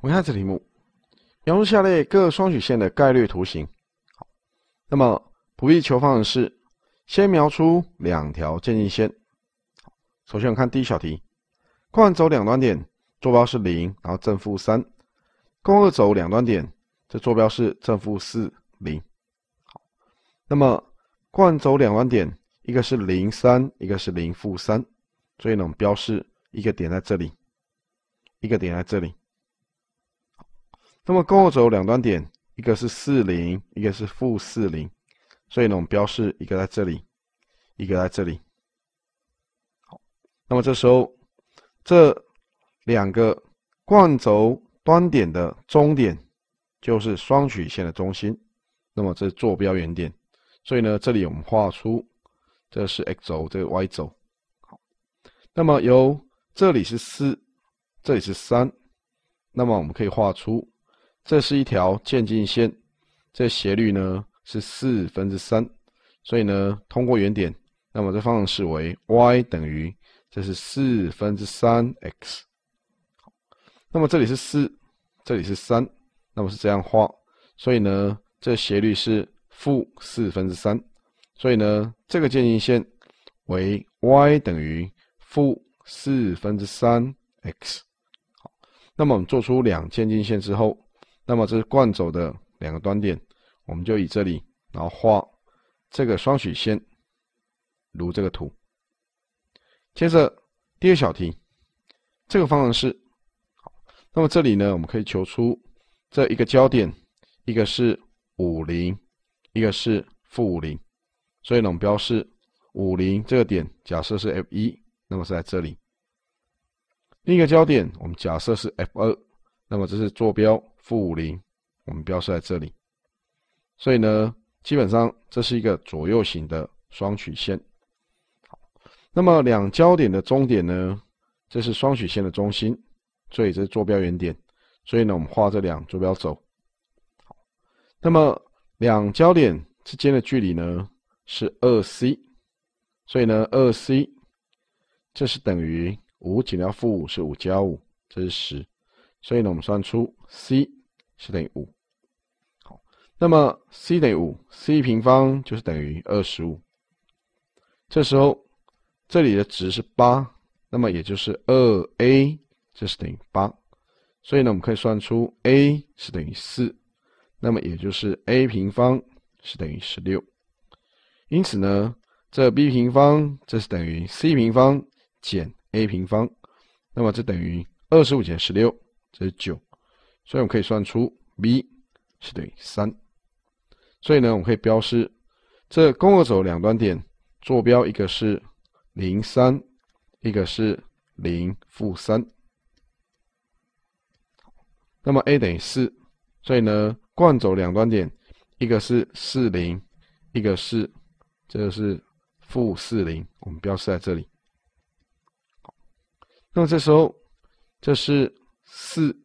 我们看这题目，描述下列各双曲线的概率图形。好，那么不必求方程式，先描出两条渐近线。首先我们看第一小题，y 轴两端点坐标是零，然后正负三二轴两端点这坐标是正负四零。好，那么 y 轴两端点一个是零三，一个是零负三，所以呢，我们标示一个点在这里，一个点在这里。那么，构轴两端点，一个是四零，一个是负四零，所以呢，我们标示一个在这里，一个在这里。好，那么这时候，这两个纵轴端点的中点，就是双曲线的中心。那么这是坐标原点，所以呢，这里我们画出，这是 x 轴，这个 y 轴。好，那么由这里是四，这里是三，那么我们可以画出。这是一条渐进线，这斜率呢是四分之三，所以呢通过原点，那么这方程式为 y 等于这是四分之三 x，那么这里是四，这里是三，那么是这样画，所以呢这斜率是负四分之三，所以呢这个渐进线为 y 等于负四分之三 x，好，那么我们做出两渐进线之后。那么这是惯轴的两个端点，我们就以这里，然后画这个双曲线，如这个图。接着第二小题，这个方程式，好，那么这里呢，我们可以求出这一个焦点，一个是五零，一个是负五零，所以呢，我们标示五零这个点，假设是 F 一，那么是在这里。另一个焦点，我们假设是 F 二，那么这是坐标。负五零，我们标示在这里。所以呢，基本上这是一个左右型的双曲线。好，那么两焦点的中点呢，这是双曲线的中心，所以这是坐标原点。所以呢，我们画这两坐标轴。好，那么两焦点之间的距离呢是二 c，所以呢二 c 这是等于五减掉负五是五加五，这是十。所以呢，我们算出 c。是等于五，好，那么 c 等于五，c 平方就是等于二十五。这时候这里的值是八，那么也就是二 a 这是等于八，所以呢我们可以算出 a 是等于四，那么也就是 a 平方是等于十六，因此呢这 b 平方这是等于 c 平方减 a 平方，那么这等于二十五减十六，这是九。所以我们可以算出 b 是等于三，所以呢，我们可以标示这公轭轴两端点坐标，一个是零三，一个是零负三。那么 a 等于四，所以呢，惯轴两端点一个是四零，一个是这个是负四零，我们标示在这里。那么这时候，这是四。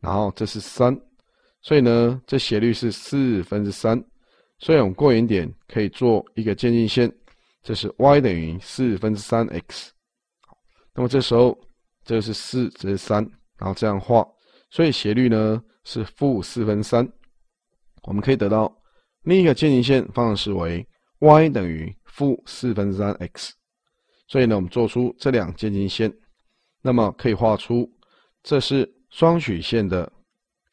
然后这是三，所以呢，这斜率是四分之三。所以我们过原点可以做一个渐近线，这是 y 等于四分之三 x。那么这时候，这是四，这是三，然后这样画，所以斜率呢是负四分三。我们可以得到另一个渐近线方程式为 y 等于负四分之三 x。所以呢，我们做出这两渐近线，那么可以画出这是。双曲线的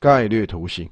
概率图形。